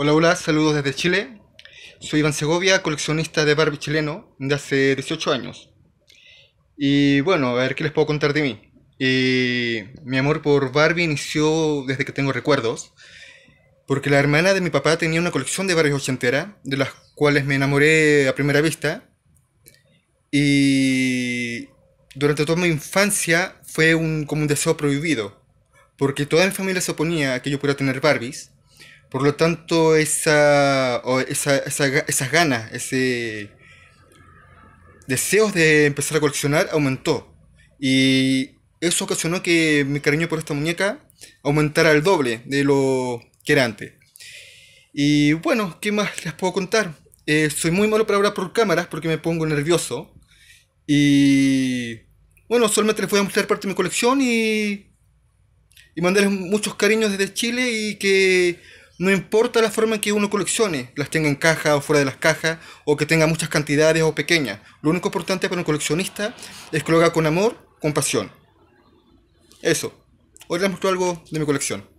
Hola, hola, saludos desde Chile. Soy Iván Segovia, coleccionista de Barbie chileno de hace 18 años. Y bueno, a ver qué les puedo contar de mí. y mi amor por Barbie inició desde que tengo recuerdos, porque la hermana de mi papá tenía una colección de Barbie ochentera, de las cuales me enamoré a primera vista. Y durante toda mi infancia fue un, como un deseo prohibido, porque toda mi familia se oponía a que yo pudiera tener Barbies por lo tanto, esa, esas ganas, ese deseo de empezar a coleccionar aumentó. Y eso ocasionó que mi cariño por esta muñeca aumentara al doble de lo que era antes. Y bueno, ¿qué más les puedo contar? Eh, soy muy malo para hablar por cámaras porque me pongo nervioso. Y bueno, solamente les voy a mostrar parte de mi colección y, y mandarles muchos cariños desde Chile y que no importa la forma en que uno coleccione, las tenga en caja o fuera de las cajas, o que tenga muchas cantidades o pequeñas. Lo único importante para un coleccionista es que lo haga con amor, con pasión. Eso. Hoy les mostró algo de mi colección.